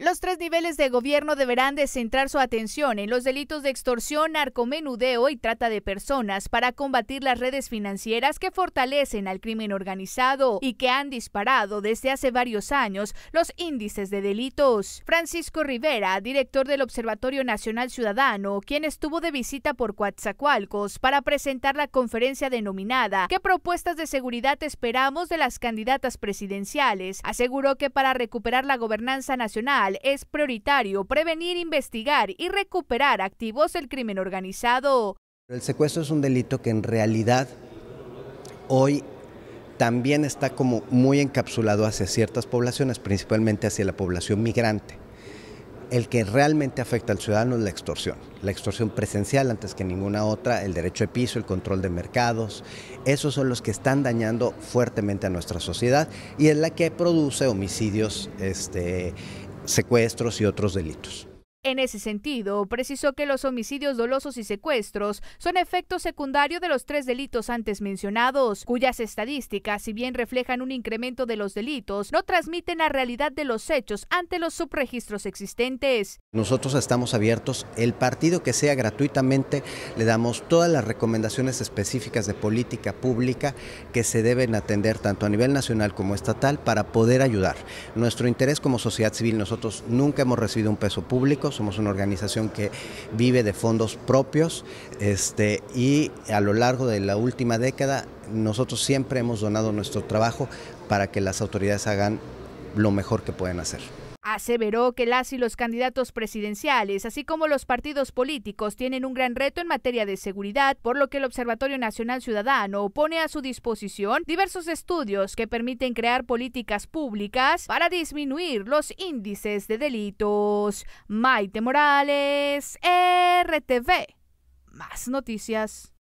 Los tres niveles de gobierno deberán de centrar su atención en los delitos de extorsión, narcomenudeo y trata de personas para combatir las redes financieras que fortalecen al crimen organizado y que han disparado desde hace varios años los índices de delitos. Francisco Rivera, director del Observatorio Nacional Ciudadano, quien estuvo de visita por Coatzacoalcos para presentar la conferencia denominada ¿Qué propuestas de seguridad esperamos de las candidatas presidenciales?, aseguró que para recuperar la gobernanza nacional es prioritario prevenir, investigar y recuperar activos del crimen organizado. El secuestro es un delito que en realidad hoy también está como muy encapsulado hacia ciertas poblaciones, principalmente hacia la población migrante. El que realmente afecta al ciudadano es la extorsión, la extorsión presencial antes que ninguna otra, el derecho de piso, el control de mercados, esos son los que están dañando fuertemente a nuestra sociedad y es la que produce homicidios este, secuestros y otros delitos. En ese sentido, precisó que los homicidios dolosos y secuestros son efecto secundario de los tres delitos antes mencionados, cuyas estadísticas, si bien reflejan un incremento de los delitos, no transmiten la realidad de los hechos ante los subregistros existentes. Nosotros estamos abiertos, el partido que sea gratuitamente, le damos todas las recomendaciones específicas de política pública que se deben atender tanto a nivel nacional como estatal para poder ayudar. Nuestro interés como sociedad civil, nosotros nunca hemos recibido un peso público, somos una organización que vive de fondos propios este, y a lo largo de la última década nosotros siempre hemos donado nuestro trabajo para que las autoridades hagan lo mejor que pueden hacer. Aseveró que las y los candidatos presidenciales, así como los partidos políticos, tienen un gran reto en materia de seguridad, por lo que el Observatorio Nacional Ciudadano pone a su disposición diversos estudios que permiten crear políticas públicas para disminuir los índices de delitos. Maite Morales, RTV. Más noticias.